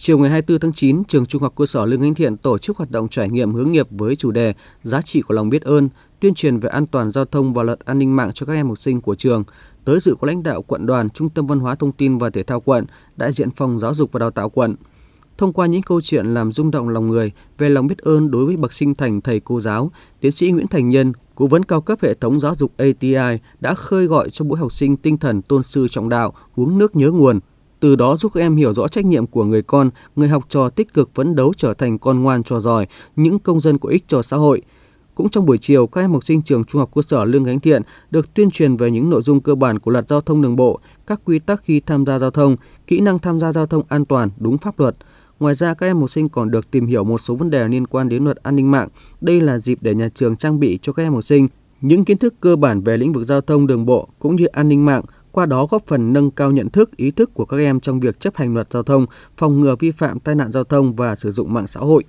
Chiều ngày 24 tháng 9, trường Trung học cơ sở Lương Khánh Thiện tổ chức hoạt động trải nghiệm hướng nghiệp với chủ đề Giá trị của lòng biết ơn, tuyên truyền về an toàn giao thông và luật an ninh mạng cho các em học sinh của trường. Tới dự có lãnh đạo quận đoàn, Trung tâm Văn hóa Thông tin và Thể thao quận, đại diện phòng giáo dục và đào tạo quận. Thông qua những câu chuyện làm rung động lòng người về lòng biết ơn đối với bậc sinh thành thầy cô giáo, tiến sĩ Nguyễn Thành Nhân, cố vấn cao cấp hệ thống giáo dục ATI đã khơi gọi cho mỗi học sinh tinh thần tôn sư trọng đạo, uống nước nhớ nguồn, từ đó giúp các em hiểu rõ trách nhiệm của người con, người học trò tích cực phấn đấu trở thành con ngoan trò giỏi, những công dân có ích cho xã hội. Cũng trong buổi chiều, các em học sinh trường Trung học cơ sở Lương Gánh Thiện được tuyên truyền về những nội dung cơ bản của luật giao thông đường bộ, các quy tắc khi tham gia giao thông, kỹ năng tham gia giao thông an toàn đúng pháp luật. Ngoài ra, các em học sinh còn được tìm hiểu một số vấn đề liên quan đến luật an ninh mạng. Đây là dịp để nhà trường trang bị cho các em học sinh những kiến thức cơ bản về lĩnh vực giao thông đường bộ cũng như an ninh mạng – qua đó góp phần nâng cao nhận thức, ý thức của các em trong việc chấp hành luật giao thông, phòng ngừa vi phạm tai nạn giao thông và sử dụng mạng xã hội.